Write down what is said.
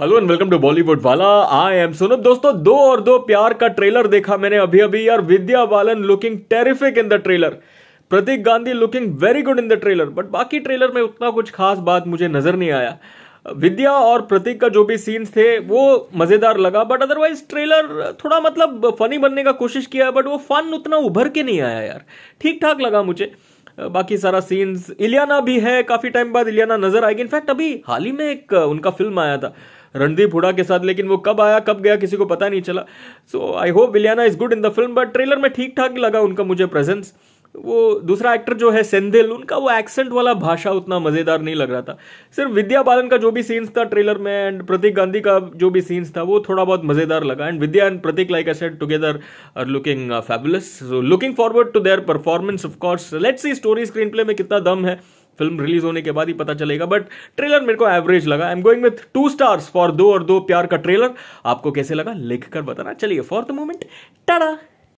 hello and welcome to Bollywood वाला I M Sonam दोस्तों दो और दो प्यार का ट्रेलर देखा मैंने अभी अभी यार Vidya Balan looking terrific in the trailer Prateek Gandhi looking very good in the trailer but बाकी ट्रेलर में उतना कुछ खास बात मुझे नजर नहीं आया विद्या और प्रतीक का जो भी सीन्स थे वो मजेदार लगा बट अदरवाइज ट्रेलर थोड़ा मतलब फनी बनने का कोशिश किया बट वो फन उतना उभर के नहीं आया यार ठीक ठाक लगा मुझे बाकी सारा सीन्स इलियाना भी है काफी टाइम बाद इलियाना नजर आएगी इनफैक्ट अभी हाल ही में एक उनका फिल्म आया था रणदीप हुडा के साथ लेकिन वो कब आया कब गया किसी को पता नहीं चला सो आई होप विलियाना is good in the film but trailer में ठीक ठाक लगा उनका मुझे प्रेजेंस वो दूसरा एक्टर जो है सेंधिल उनका वो एक्सेंट वाला भाषा उतना मज़ेदार नहीं लग रहा था सिर्फ विद्या बालन का जो भी सीन्स था ट्रेलर में एंड प्रतीक गांधी का जो भी सीन्स था वो थोड़ा बहुत मज़ेदार लगा and Vidya and Prateek like I said together are looking fabulous so looking forward to their performance of course let's see story screenplay में कितना दम है फिल्म रिलीज होने के बाद ही पता चलेगा बट ट्रेलर मेरे को एवरेज लगा I am going with two stars for दो और दो प्यार का ट्रेलर आपको कैसे लगा लिख कर बताना चलिए फॉर द मोमेंट टाटा